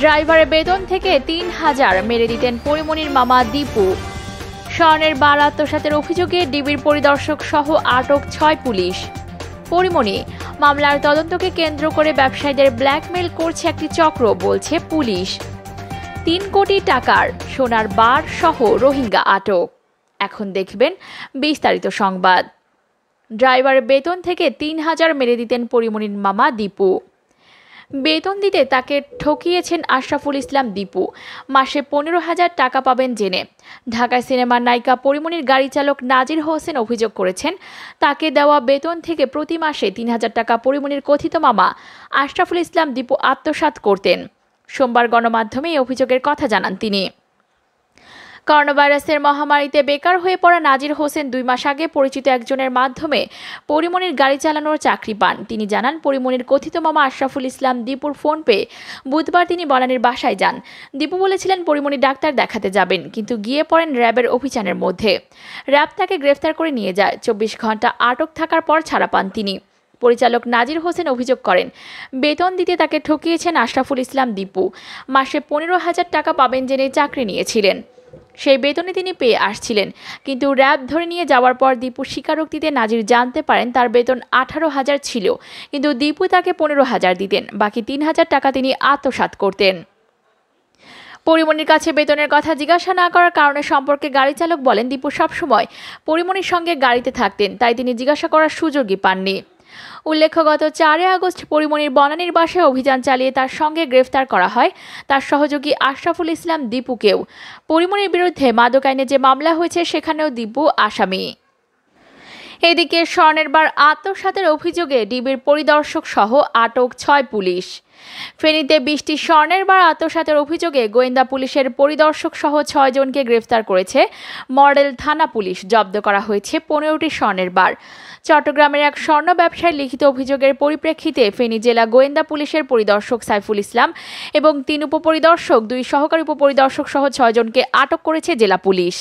ড্রাইভারের বেতন থেকে তিন হাজার মেরে দিতেন পরিমণির মামা দীপু স্বর্ণের বার আত্মসাতের অভিযোগে ডিবির পরিদর্শক সহ আটক ছয় পুলিশ পরিমণি মামলার তদন্তকে কেন্দ্র করে ব্যবসায়ীদের ব্ল্যাকমেল করছে একটি চক্র বলছে পুলিশ তিন কোটি টাকার সোনার বার সহ রোহিঙ্গা আটক এখন দেখবেন বিস্তারিত সংবাদ ড্রাইভারের বেতন থেকে তিন হাজার মেরে দিতেন পরিমণির মামা দীপু বেতন দিতে তাকে ঠকিয়েছেন আশরাফুল ইসলাম দীপু মাসে পনেরো হাজার টাকা পাবেন জেনে ঢাকায় সিনেমার নায়িকা পরিমণির গাড়ি চালক নাজির হোসেন অভিযোগ করেছেন তাকে দেওয়া বেতন থেকে প্রতি মাসে তিন হাজার টাকা পরিমণির কথিত মামা আশরাফুল ইসলাম দীপু আত্মসাত করতেন সোমবার গণমাধ্যমে এই অভিযোগের কথা জানান তিনি করোনা ভাইরাসের মহামারীতে বেকার হয়ে পড়া নাজির হোসেন দুই মাস আগে পরিচিত একজনের মাধ্যমে পরিমনির গাড়ি চালানোর চাকরি পান তিনি জানান পরিমনির কথিত মামা আশরাফুল ইসলাম দীপুর ফোন পেয়ে বুধবার তিনি বলানের বাসায় যান দীপু বলেছিলেন পরিমনি ডাক্তার দেখাতে যাবেন কিন্তু গিয়ে পড়েন র্যাবের অভিযানের মধ্যে র্যাব তাকে গ্রেফতার করে নিয়ে যায় চব্বিশ ঘন্টা আটক থাকার পর ছাড়া পান তিনি পরিচালক নাজির হোসেন অভিযোগ করেন বেতন দিতে তাকে ঠকিয়েছেন আশরাফুল ইসলাম দীপু মাসে পনেরো হাজার টাকা পাবেন জেনে চাকরি নিয়েছিলেন সেই বেতনে তিনি পেয়ে আসছিলেন কিন্তু র্যাব ধরে নিয়ে যাওয়ার পর দীপু স্বীকারোক্তিতে নাজির জানতে পারেন তার বেতন আঠারো হাজার ছিল কিন্তু দীপু তাকে পনেরো হাজার দিতেন বাকি তিন হাজার টাকা তিনি আত্মসাত করতেন পরিমণির কাছে বেতনের কথা জিজ্ঞাসা না করার কারণে সম্পর্কে গাড়ি চালক বলেন দীপু সবসময় পরিমণির সঙ্গে গাড়িতে থাকতেন তাই তিনি জিজ্ঞাসা করার সুযোগই পাননি উল্লেখ্য গত চারে আগস্ট পরিমণির বনানীর বাসায় অভিযান চালিয়ে তার সঙ্গে গ্রেফতার করা হয় তার সহযোগী আশরাফুল ইসলাম দীপুকেও পরিমণির বিরুদ্ধে মাদক আইনে যে মামলা হয়েছে সেখানেও দীপু আসামি এদিকে বার আত্মসাতের অভিযোগে ডিবির পরিদর্শক সহ আটক ছয় পুলিশ ফেনীতে বিশটি স্বর্ণের বার আত্মসাতের অভিযোগে গোয়েন্দা পুলিশের পরিদর্শক সহ ছয়জনকে গ্রেফতার করেছে মডেল থানা পুলিশ জব্দ করা হয়েছে পনেরোটি স্বর্ণের বার চট্টগ্রামের এক স্বর্ণ ব্যবসায় লিখিত অভিযোগের পরিপ্রেক্ষিতে ফেনী জেলা গোয়েন্দা পুলিশের পরিদর্শক সাইফুল ইসলাম এবং তিন উপপরিদর্শক দুই সহকারী উপপরিদর্শক সহ ছয়জনকে আটক করেছে জেলা পুলিশ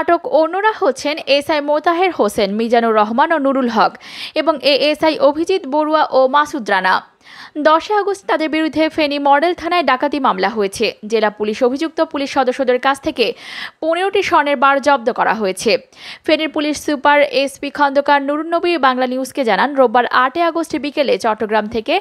আটক অন্যরা হচ্ছেন এসআই মোতাহের হোসেন মিজানুর রহমান ও নুরুল হক এবং এএসআই অভিজিৎ বড়ুয়া ও মাসুদ রানা দশই আগস্ট তাদের বিরুদ্ধে ফেনী মডেল থানায় ডাকাতি মামলা হয়েছে জেলা পুলিশ অভিযুক্ত পুলিশ সদস্যদের কাছ থেকে পনেরোটি স্বর্ণের বার জব্দ করা হয়েছে ফেনীর police super SP Khandakar Nurunnabi Bangla নিউজকে জানান রোববার আটই আগস্ট বিকেলে চট্টগ্রাম থেকে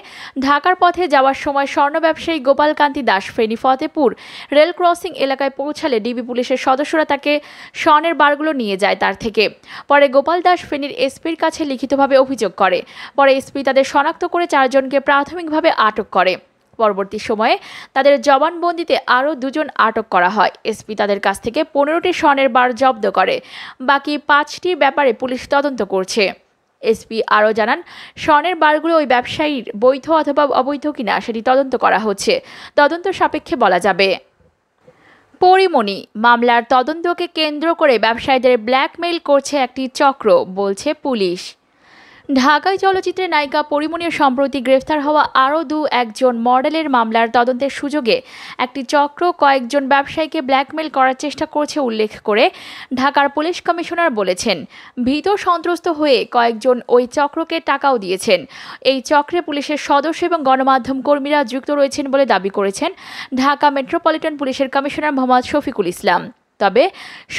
ঢাকার পথে যাওয়ার সময় স্বর্ণ ব্যবসায়ী গোপালকান্তি দাস ফেনী ফতেপুর রেল ক্রসিং এলাকায় পৌঁছালে ডিবি পুলিশের সদস্যরা তাকে স্বর্ণের বারগুলো নিয়ে যায় তার থেকে পরে গোপাল দাস ফেনীর এসপির কাছে লিখিতভাবে অভিযোগ করে পরে এসপি তাদের শনাক্ত করে চারজনকে প্রাপ্ত প্রাথমিকভাবে আটক করে পরবর্তী সময়ে তাদের জবানবন্দিতে আরও দুজন আটক করা হয় এসপি তাদের কাছ থেকে পনেরোটি স্বর্ণের বার জব্দ করে বাকি পাঁচটি ব্যাপারে পুলিশ তদন্ত করছে এসপি আরও জানান স্বর্ণের বারগুলো ওই ব্যবসায়ীর বৈধ অথবা অবৈধ কিনা সেটি তদন্ত করা হচ্ছে তদন্ত সাপেক্ষে বলা যাবে পরিমণি মামলার তদন্তকে কেন্দ্র করে ব্যবসায়ীদের ব্ল্যাকমেইল করছে একটি চক্র বলছে পুলিশ ঢাকায় চলচ্চিত্রের নায়িকা পরিমণির সম্প্রতি গ্রেফতার হওয়া আরও দু একজন মডেলের মামলার তদন্তের সুযোগে একটি চক্র কয়েকজন ব্যবসায়ীকে ব্ল্যাকমেল করার চেষ্টা করছে উল্লেখ করে ঢাকার পুলিশ কমিশনার বলেছেন ভীত সন্ত্রস্ত হয়ে কয়েকজন ওই চক্রকে টাকাও দিয়েছেন এই চক্রে পুলিশের সদস্য এবং গণমাধ্যম কর্মীরা যুক্ত রয়েছেন বলে দাবি করেছেন ঢাকা মেট্রোপলিটন পুলিশের কমিশনার মোহাম্মদ শফিকুল ইসলাম তবে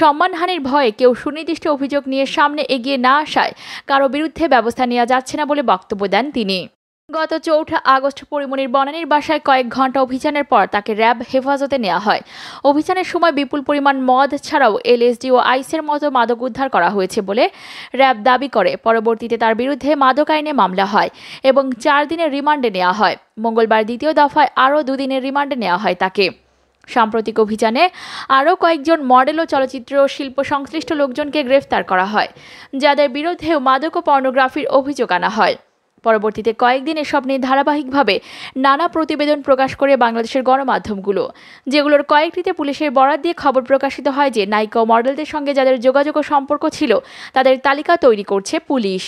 সম্মানহানির ভয়ে কেউ সুনির্দিষ্ট অভিযোগ নিয়ে সামনে এগিয়ে না আসায় কারো বিরুদ্ধে ব্যবস্থা নেওয়া যাচ্ছে না বলে বক্তব্য দেন তিনি গত চৌঠা আগস্ট পরিমণির বনানীর বাসায় কয়েক ঘন্টা অভিযানের পর তাকে র্যাব হেফাজতে নেওয়া হয় অভিযানের সময় বিপুল পরিমাণ মদ ছাড়াও এলএসডি ও আইসের মতো মাদক উদ্ধার করা হয়েছে বলে র্যাব দাবি করে পরবর্তীতে তার বিরুদ্ধে মাদক আইনে মামলা হয় এবং চার দিনের রিমান্ডে নেওয়া হয় মঙ্গলবার দ্বিতীয় দফায় আরও দুদিনের রিমান্ডে নেওয়া হয় তাকে সাম্প্রতিক অভিযানে আরও কয়েকজন মডেল ও চলচ্চিত্র শিল্প সংশ্লিষ্ট লোকজনকে গ্রেফতার করা হয় যাদের বিরুদ্ধেও মাদক ও পর্নোগ্রাফির অভিযোগ আনা হয় পরবর্তীতে কয়েকদিন এসব নিয়ে ধারাবাহিকভাবে নানা প্রতিবেদন প্রকাশ করে বাংলাদেশের গণমাধ্যমগুলো যেগুলোর কয়েকটিতে পুলিশের বরাত দিয়ে খবর প্রকাশিত হয় যে নায়িকা ও মডেলদের সঙ্গে যাদের যোগাযোগ ও সম্পর্ক ছিল তাদের তালিকা তৈরি করছে পুলিশ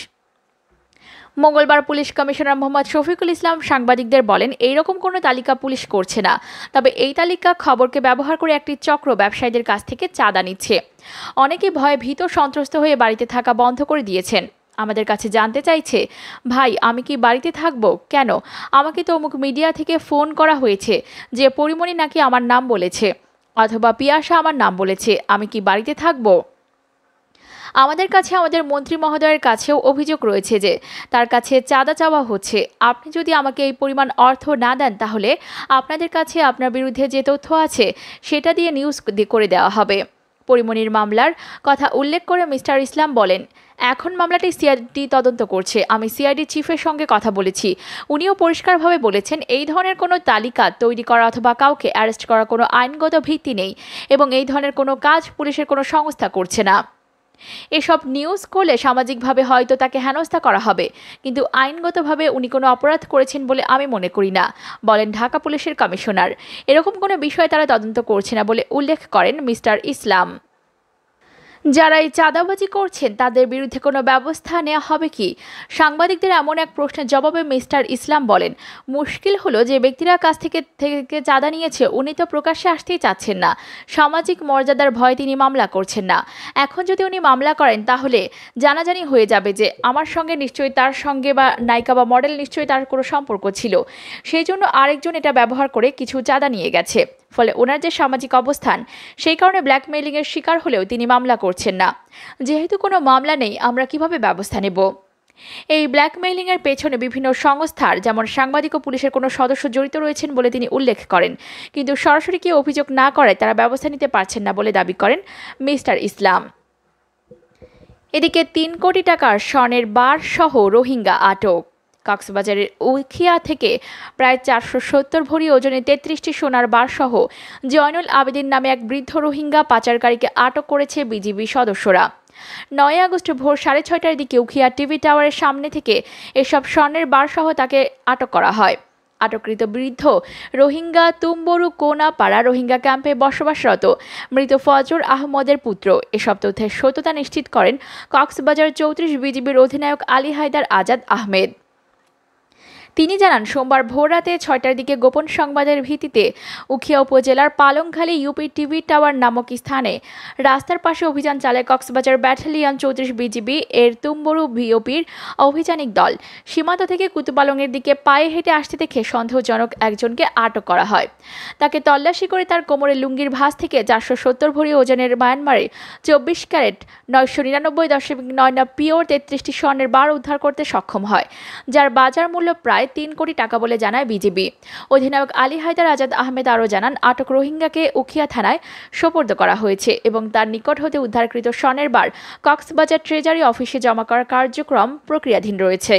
মঙ্গলবার পুলিশ কমিশনার মোহাম্মদ শফিকুল ইসলাম সাংবাদিকদের বলেন এইরকম কোনো তালিকা পুলিশ করছে না তবে এই তালিকা খবরকে ব্যবহার করে একটি চক্র ব্যবসায়ীদের কাছ থেকে চাঁদা নিচ্ছে অনেকে ভয়ে ভীত সন্ত্রস্ত হয়ে বাড়িতে থাকা বন্ধ করে দিয়েছেন আমাদের কাছে জানতে চাইছে ভাই আমি কি বাড়িতে থাকব কেন আমাকে তো অমুক মিডিয়া থেকে ফোন করা হয়েছে যে পরিমণি নাকি আমার নাম বলেছে অথবা পিয়াসা আমার নাম বলেছে আমি কি বাড়িতে থাকবো আমাদের কাছে আমাদের মন্ত্রী মহোদয়ের কাছেও অভিযোগ রয়েছে যে তার কাছে চাঁদা চাওয়া হচ্ছে আপনি যদি আমাকে এই পরিমাণ অর্থ না দেন তাহলে আপনাদের কাছে আপনার বিরুদ্ধে যে তথ্য আছে সেটা দিয়ে নিউজ করে দেওয়া হবে পরিমণির মামলার কথা উল্লেখ করে মিস্টার ইসলাম বলেন এখন মামলাটি সিআইডি তদন্ত করছে আমি সিআইডি চিফের সঙ্গে কথা বলেছি উনিও পরিষ্কারভাবে বলেছেন এই ধরনের কোনো তালিকা তৈরি করা অথবা কাউকে অ্যারেস্ট করার কোনো আইনগত ভিত্তি নেই এবং এই ধরনের কোনো কাজ পুলিশের কোনো সংস্থা করছে না এসব নিউজ করলে সামাজিকভাবে হয়তো তাকে হেনস্থা করা হবে কিন্তু আইনগতভাবে উনি কোনো অপরাধ করেছেন বলে আমি মনে করি না বলেন ঢাকা পুলিশের কমিশনার এরকম কোনো বিষয়ে তারা তদন্ত করছে না বলে উল্লেখ করেন মিস্টার ইসলাম যারা এই চাঁদাবাজি করছেন তাদের বিরুদ্ধে কোনো ব্যবস্থা নেওয়া হবে কি সাংবাদিকদের এমন এক প্রশ্নের জবাবে মিস্টার ইসলাম বলেন মুশকিল হলো যে ব্যক্তিরা কাছ থেকে থেকে চাঁদা নিয়েছে উনি তো প্রকাশ্যে আসতেই চাচ্ছেন না সামাজিক মর্যাদার ভয়ে তিনি মামলা করছেন না এখন যদি উনি মামলা করেন তাহলে জানাজানি হয়ে যাবে যে আমার সঙ্গে নিশ্চয়ই তার সঙ্গে বা নায়িকা বা মডেল নিশ্চয়ই তার কোনো সম্পর্ক ছিল সেই জন্য আরেকজন এটা ব্যবহার করে কিছু চাঁদা নিয়ে গেছে ফলে ওনার যে সামাজিক অবস্থান সেই কারণে ব্ল্যাকমেইলিংয়ের শিকার হলেও তিনি মামলা করছেন না যেহেতু কোনো মামলা নেই আমরা কিভাবে ব্যবস্থা নেব এই ব্ল্যাকমেইলিংয়ের পেছনে বিভিন্ন সংস্থার যেমন সাংবাদিক ও পুলিশের কোনো সদস্য জড়িত রয়েছেন বলে তিনি উল্লেখ করেন কিন্তু সরাসরি কেউ অভিযোগ না করায় তারা ব্যবস্থা নিতে পারছেন না বলে দাবি করেন মিস্টার ইসলাম এদিকে তিন কোটি টাকার স্বর্ণের বার সহ রোহিঙ্গা আটক কক্সবাজারের উখিয়া থেকে প্রায় চারশো সত্তর ভরি ওজনে তেত্রিশটি সোনার বারসহ জয়নুল আবেদিন নামে এক বৃদ্ধ রোহিঙ্গা পাচারকারীকে আটক করেছে বিজিবি সদস্যরা নয় আগস্ট ভোর সাড়ে ছয়টার দিকে উখিয়া টিভি টাওয়ারের সামনে থেকে এসব স্বর্ণের বারসহ তাকে আটক করা হয় আটককৃত বৃদ্ধ রোহিঙ্গা তুম্বরু কোনাপাড়া রোহিঙ্গা ক্যাম্পে বসবাসরত মৃত ফজর আহমদের পুত্র এসব তথ্যের সত্যতা নিশ্চিত করেন কক্সবাজার চৌত্রিশ বিজিবির অধিনায়ক আলী হায়দার আজাদ আহমেদ তিনি জানান সোমবার ভোররাতে ছয়টার দিকে গোপন সংবাদের ভিত্তিতে উখিয়া উপজেলার পালংখালী ইউপি টিভি টাওয়ার নামক স্থানে রাস্তার পাশে অভিযান চালায় কক্সবাজার ব্যাটালিয়ন চৌত্রিশ বিজিবি এর তুম্বরু ভিওপির অভিযানিক দল সীমান্ত থেকে কুতুপালংয়ের দিকে পায়ে হেঁটে আসতে দেখে সন্দেহজনক একজনকে আটক করা হয় তাকে তল্লাশি করে তার কোমরে লুঙ্গির ভাস থেকে চারশো সত্তর ভরি ওজনের মায়ানমারে চব্বিশ ক্যারেট নয়শো নিরানব্বই দশমিক নয় না পিওর তেত্রিশটি স্বর্ণের বার উদ্ধার করতে সক্ষম হয় যার বাজার মূল্য প্রায় প্রায় তিন কোটি টাকা বলে জানায় বিজিবি অধিনায়ক আলী হায়দার আজাদ আহমেদ আরও জানান আটক রোহিঙ্গাকে উখিয়া থানায় সোপর্দ করা হয়েছে এবং তার নিকট হতে উদ্ধারকৃত স্বর্ণের বার কক্সবাজার ট্রেজারি অফিসে জমা করার কার্যক্রম প্রক্রিয়াধীন রয়েছে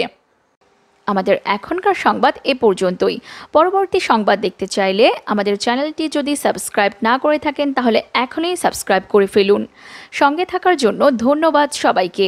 আমাদের এখনকার সংবাদ এ পর্যন্তই পরবর্তী সংবাদ দেখতে চাইলে আমাদের চ্যানেলটি যদি সাবস্ক্রাইব না করে থাকেন তাহলে এখনই সাবস্ক্রাইব করে ফেলুন সঙ্গে থাকার জন্য ধন্যবাদ সবাইকে